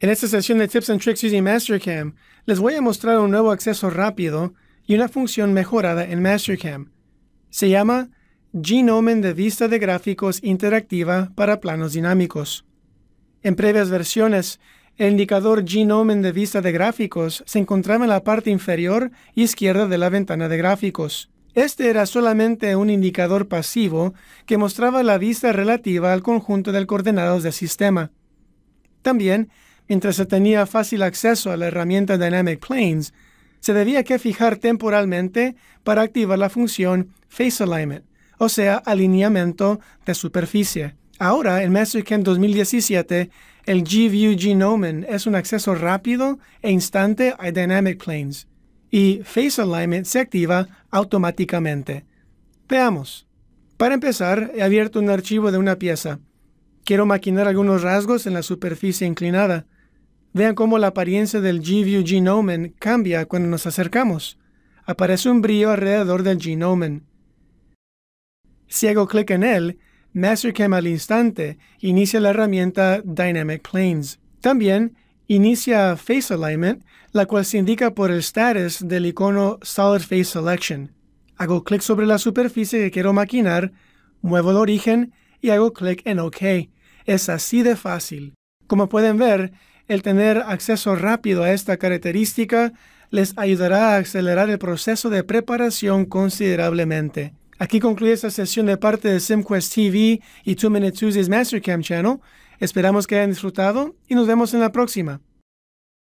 En esta sesión de Tips and Tricks using Mastercam, les voy a mostrar un nuevo acceso rápido y una función mejorada en Mastercam. Se llama Genomen de vista de gráficos interactiva para planos dinámicos. En previas versiones, el indicador Genomen de vista de gráficos se encontraba en la parte inferior izquierda de la ventana de gráficos. Este era solamente un indicador pasivo que mostraba la vista relativa al conjunto de coordenados del sistema. También mientras se tenía fácil acceso a la herramienta Dynamic Planes, se debía que fijar temporalmente para activar la función Face Alignment, o sea, alineamiento de superficie. Ahora, en MasterCam 2017, el GView Genomen es un acceso rápido e instante a Dynamic Planes, y Face Alignment se activa automáticamente. Veamos. Para empezar, he abierto un archivo de una pieza. Quiero maquinar algunos rasgos en la superficie inclinada. Vean cómo la apariencia del GView Genomen cambia cuando nos acercamos. Aparece un brillo alrededor del Genomen. Si hago clic en él, Mastercam al instante inicia la herramienta Dynamic Planes. También inicia Face Alignment, la cual se indica por el status del icono Solid Face Selection. Hago clic sobre la superficie que quiero maquinar, muevo el origen y hago clic en OK. Es así de fácil. Como pueden ver, el tener acceso rápido a esta característica les ayudará a acelerar el proceso de preparación considerablemente. Aquí concluye esta sesión de parte de SimQuest TV y Two Minute Tuesdays Mastercam Channel. Esperamos que hayan disfrutado y nos vemos en la próxima.